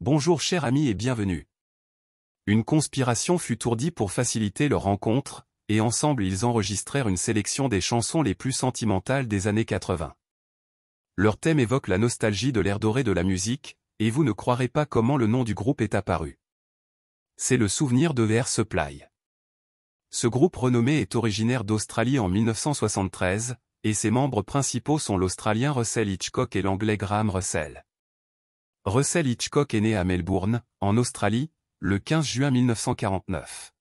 Bonjour chers amis et bienvenue. Une conspiration fut ourdie pour faciliter leur rencontre, et ensemble ils enregistrèrent une sélection des chansons les plus sentimentales des années 80. Leur thème évoque la nostalgie de l'air doré de la musique, et vous ne croirez pas comment le nom du groupe est apparu. C'est le souvenir de VR Supply. Ce groupe renommé est originaire d'Australie en 1973, et ses membres principaux sont l'Australien Russell Hitchcock et l'Anglais Graham Russell. Russell Hitchcock est né à Melbourne, en Australie, le 15 juin 1949.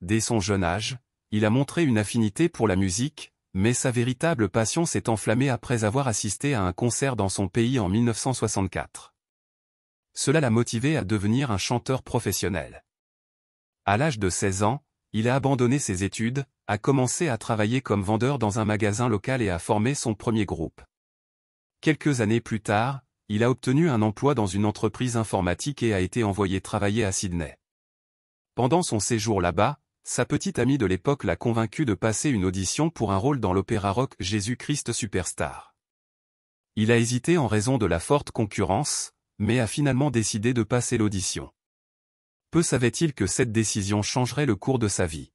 Dès son jeune âge, il a montré une affinité pour la musique, mais sa véritable passion s'est enflammée après avoir assisté à un concert dans son pays en 1964. Cela l'a motivé à devenir un chanteur professionnel. À l'âge de 16 ans, il a abandonné ses études, a commencé à travailler comme vendeur dans un magasin local et a formé son premier groupe. Quelques années plus tard, il a obtenu un emploi dans une entreprise informatique et a été envoyé travailler à Sydney. Pendant son séjour là-bas, sa petite amie de l'époque l'a convaincu de passer une audition pour un rôle dans l'opéra rock Jésus-Christ Superstar. Il a hésité en raison de la forte concurrence, mais a finalement décidé de passer l'audition. Peu savait-il que cette décision changerait le cours de sa vie.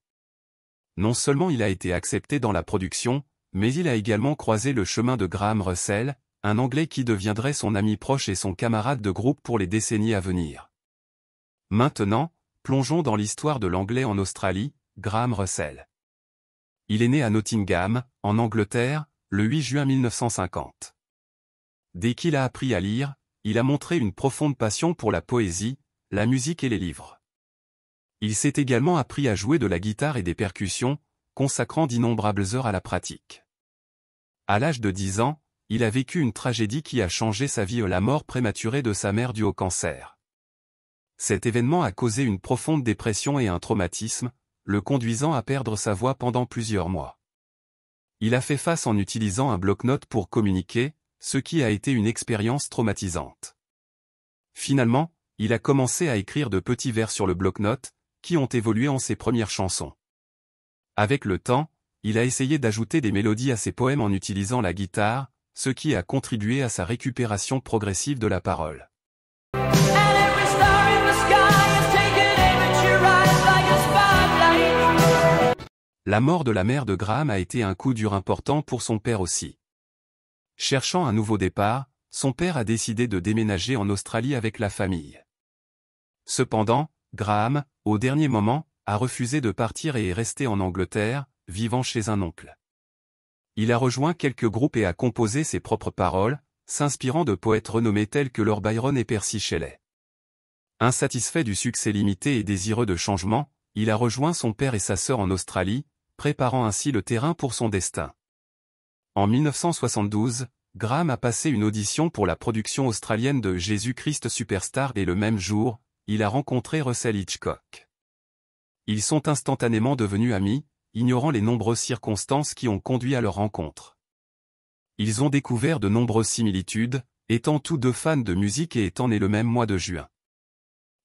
Non seulement il a été accepté dans la production, mais il a également croisé le chemin de Graham Russell, un Anglais qui deviendrait son ami proche et son camarade de groupe pour les décennies à venir. Maintenant, plongeons dans l'histoire de l'Anglais en Australie, Graham Russell. Il est né à Nottingham, en Angleterre, le 8 juin 1950. Dès qu'il a appris à lire, il a montré une profonde passion pour la poésie, la musique et les livres. Il s'est également appris à jouer de la guitare et des percussions, consacrant d'innombrables heures à la pratique. À l'âge de 10 ans, il a vécu une tragédie qui a changé sa vie la mort prématurée de sa mère due au cancer. Cet événement a causé une profonde dépression et un traumatisme, le conduisant à perdre sa voix pendant plusieurs mois. Il a fait face en utilisant un bloc-notes pour communiquer, ce qui a été une expérience traumatisante. Finalement, il a commencé à écrire de petits vers sur le bloc-notes, qui ont évolué en ses premières chansons. Avec le temps, il a essayé d'ajouter des mélodies à ses poèmes en utilisant la guitare, ce qui a contribué à sa récupération progressive de la parole. La mort de la mère de Graham a été un coup dur important pour son père aussi. Cherchant un nouveau départ, son père a décidé de déménager en Australie avec la famille. Cependant, Graham, au dernier moment, a refusé de partir et est resté en Angleterre, vivant chez un oncle. Il a rejoint quelques groupes et a composé ses propres paroles, s'inspirant de poètes renommés tels que Lord Byron et Percy Shelley. Insatisfait du succès limité et désireux de changement, il a rejoint son père et sa sœur en Australie, préparant ainsi le terrain pour son destin. En 1972, Graham a passé une audition pour la production australienne de Jésus-Christ Superstar et le même jour, il a rencontré Russell Hitchcock. Ils sont instantanément devenus amis, ignorant les nombreuses circonstances qui ont conduit à leur rencontre. Ils ont découvert de nombreuses similitudes, étant tous deux fans de musique et étant nés le même mois de juin.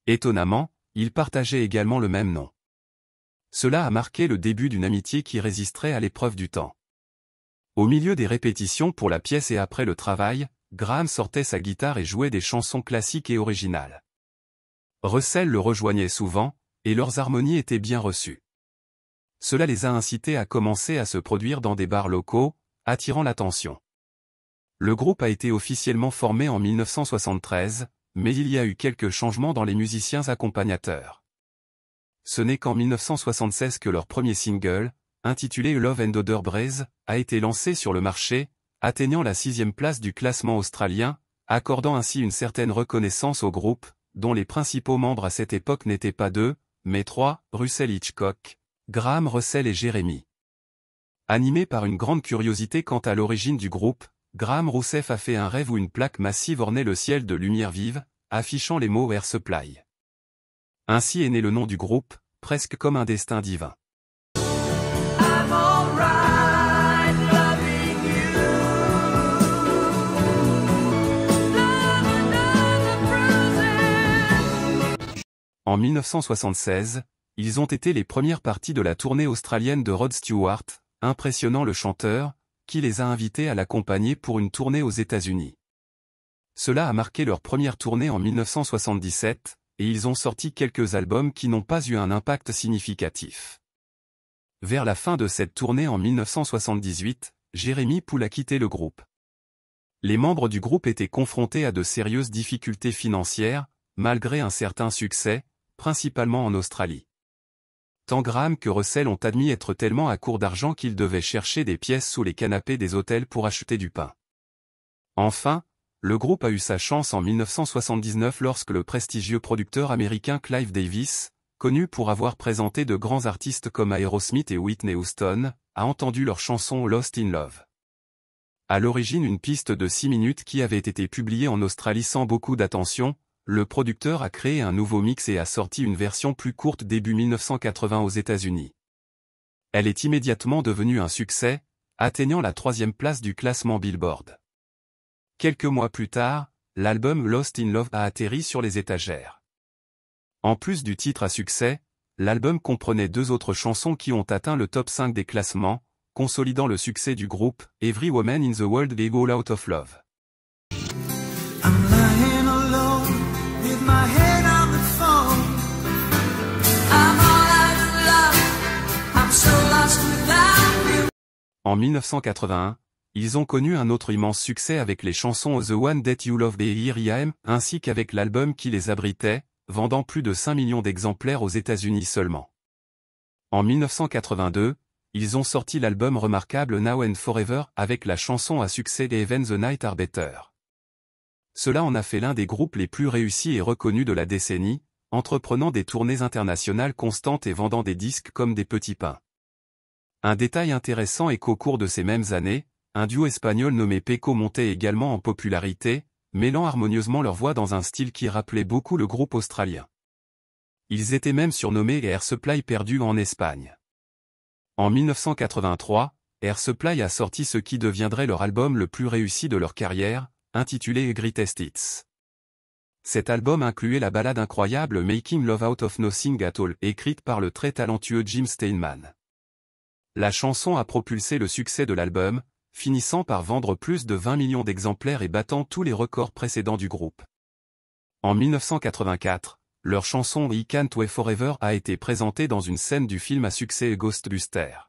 Étonnamment, ils partageaient également le même nom. Cela a marqué le début d'une amitié qui résisterait à l'épreuve du temps. Au milieu des répétitions pour la pièce et après le travail, Graham sortait sa guitare et jouait des chansons classiques et originales. Russell le rejoignait souvent, et leurs harmonies étaient bien reçues. Cela les a incités à commencer à se produire dans des bars locaux, attirant l'attention. Le groupe a été officiellement formé en 1973, mais il y a eu quelques changements dans les musiciens accompagnateurs. Ce n'est qu'en 1976 que leur premier single, intitulé Love and Odor Braze, a été lancé sur le marché, atteignant la sixième place du classement australien, accordant ainsi une certaine reconnaissance au groupe, dont les principaux membres à cette époque n'étaient pas deux, mais trois, Russell Hitchcock, Graham Russell et Jérémy. Animé par une grande curiosité quant à l'origine du groupe, Graham Rousseff a fait un rêve où une plaque massive ornait le ciel de lumière vive, affichant les mots Air Supply. Ainsi est né le nom du groupe, presque comme un destin divin. En 1976, ils ont été les premières parties de la tournée australienne de Rod Stewart, impressionnant le chanteur, qui les a invités à l'accompagner pour une tournée aux États-Unis. Cela a marqué leur première tournée en 1977, et ils ont sorti quelques albums qui n'ont pas eu un impact significatif. Vers la fin de cette tournée en 1978, Jérémy Poul a quitté le groupe. Les membres du groupe étaient confrontés à de sérieuses difficultés financières, malgré un certain succès, principalement en Australie. Tant Graham que Russell ont admis être tellement à court d'argent qu'ils devaient chercher des pièces sous les canapés des hôtels pour acheter du pain. Enfin, le groupe a eu sa chance en 1979 lorsque le prestigieux producteur américain Clive Davis, connu pour avoir présenté de grands artistes comme Aerosmith et Whitney Houston, a entendu leur chanson Lost in Love. À l'origine une piste de 6 minutes qui avait été publiée en Australie sans beaucoup d'attention, le producteur a créé un nouveau mix et a sorti une version plus courte début 1980 aux États-Unis. Elle est immédiatement devenue un succès, atteignant la troisième place du classement Billboard. Quelques mois plus tard, l'album Lost in Love a atterri sur les étagères. En plus du titre à succès, l'album comprenait deux autres chansons qui ont atteint le top 5 des classements, consolidant le succès du groupe Every Woman in the World They Go Out of Love. En 1981, ils ont connu un autre immense succès avec les chansons The One That You Love et Am », ainsi qu'avec l'album qui les abritait, vendant plus de 5 millions d'exemplaires aux États-Unis seulement. En 1982, ils ont sorti l'album remarquable Now and Forever avec la chanson à succès des Even the Night Are Better. Cela en a fait l'un des groupes les plus réussis et reconnus de la décennie, entreprenant des tournées internationales constantes et vendant des disques comme des petits pains. Un détail intéressant est qu'au cours de ces mêmes années, un duo espagnol nommé Peco montait également en popularité, mêlant harmonieusement leurs voix dans un style qui rappelait beaucoup le groupe australien. Ils étaient même surnommés Air Supply Perdu en Espagne. En 1983, Air Supply a sorti ce qui deviendrait leur album le plus réussi de leur carrière, intitulé Greatest Hits. Cet album incluait la ballade incroyable Making Love Out of Nothing at All, écrite par le très talentueux Jim Steinman. La chanson a propulsé le succès de l'album, finissant par vendre plus de 20 millions d'exemplaires et battant tous les records précédents du groupe. En 1984, leur chanson I Can't Wait Forever a été présentée dans une scène du film à succès Ghostbuster.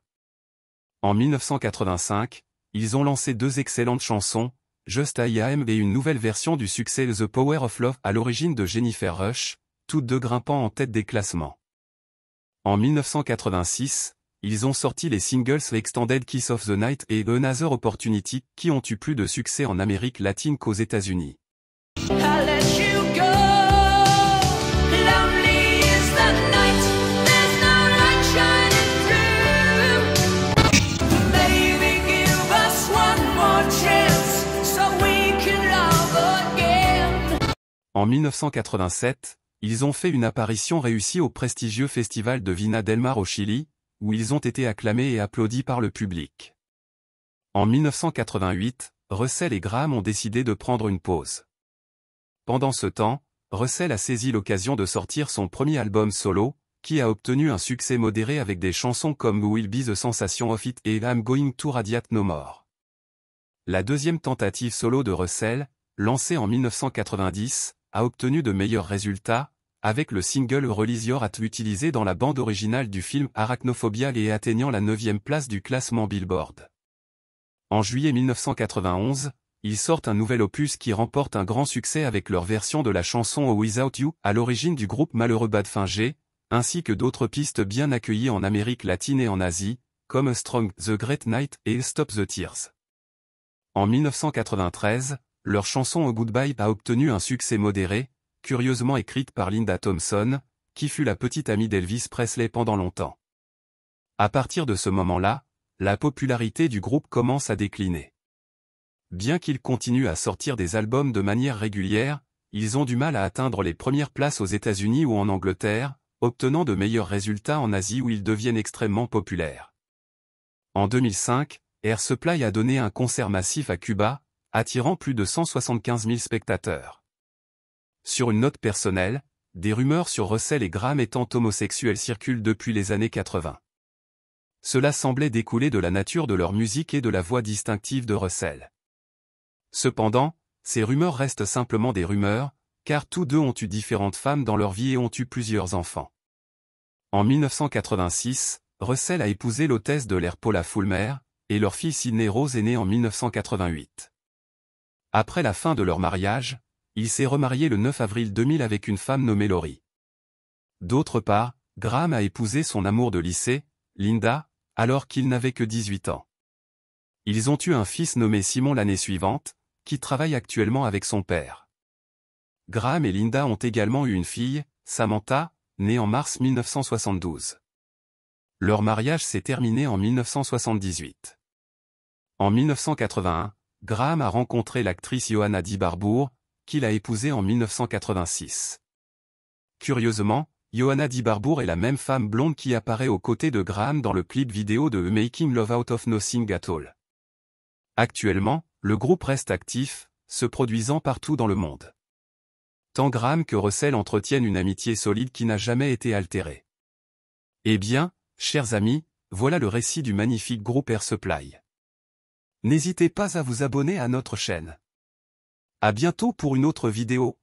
En 1985, ils ont lancé deux excellentes chansons, Just I Am et une nouvelle version du succès The Power of Love à l'origine de Jennifer Rush, toutes deux grimpant en tête des classements. En 1986, ils ont sorti les singles Extended Kiss of the Night et Another Opportunity qui ont eu plus de succès en Amérique latine qu'aux États-Unis. En 1987, ils ont fait une apparition réussie au prestigieux festival de Vina del Mar au Chili, où ils ont été acclamés et applaudis par le public. En 1988, Russell et Graham ont décidé de prendre une pause. Pendant ce temps, Russell a saisi l'occasion de sortir son premier album solo, qui a obtenu un succès modéré avec des chansons comme Will Be the Sensation of It et I'm Going to Radiate No More. La deuxième tentative solo de Russell, lancée en 1990, a obtenu de meilleurs résultats, avec le single Release Your At utilisé dans la bande originale du film Arachnophobia » et atteignant la 9 place du classement Billboard. En juillet 1991, ils sortent un nouvel opus qui remporte un grand succès avec leur version de la chanson oh Without You, à l'origine du groupe Malheureux Bad ainsi que d'autres pistes bien accueillies en Amérique latine et en Asie, comme Strong, The Great Night et Stop the Tears. En 1993, leur chanson oh Goodbye a obtenu un succès modéré, curieusement écrite par Linda Thompson, qui fut la petite amie d'Elvis Presley pendant longtemps. À partir de ce moment-là, la popularité du groupe commence à décliner. Bien qu'ils continuent à sortir des albums de manière régulière, ils ont du mal à atteindre les premières places aux États-Unis ou en Angleterre, obtenant de meilleurs résultats en Asie où ils deviennent extrêmement populaires. En 2005, Air Supply a donné un concert massif à Cuba, attirant plus de 175 000 spectateurs. Sur une note personnelle, des rumeurs sur Russell et Graham étant homosexuels circulent depuis les années 80. Cela semblait découler de la nature de leur musique et de la voix distinctive de Russell. Cependant, ces rumeurs restent simplement des rumeurs, car tous deux ont eu différentes femmes dans leur vie et ont eu plusieurs enfants. En 1986, Russell a épousé l'hôtesse de l'air Paula Fulmer, et leur fille Sidney Rose est née en 1988. Après la fin de leur mariage, il s'est remarié le 9 avril 2000 avec une femme nommée Laurie. D'autre part, Graham a épousé son amour de lycée, Linda, alors qu'il n'avait que 18 ans. Ils ont eu un fils nommé Simon l'année suivante, qui travaille actuellement avec son père. Graham et Linda ont également eu une fille, Samantha, née en mars 1972. Leur mariage s'est terminé en 1978. En 1981, Graham a rencontré l'actrice Johanna Di qu'il a épousée en 1986. Curieusement, Johanna Di Barbour est la même femme blonde qui apparaît aux côtés de Graham dans le clip vidéo de Making Love Out of Nothing at All. Actuellement, le groupe reste actif, se produisant partout dans le monde. Tant Graham que Russell entretiennent une amitié solide qui n'a jamais été altérée. Eh bien, chers amis, voilà le récit du magnifique groupe Air Supply. N'hésitez pas à vous abonner à notre chaîne. À bientôt pour une autre vidéo.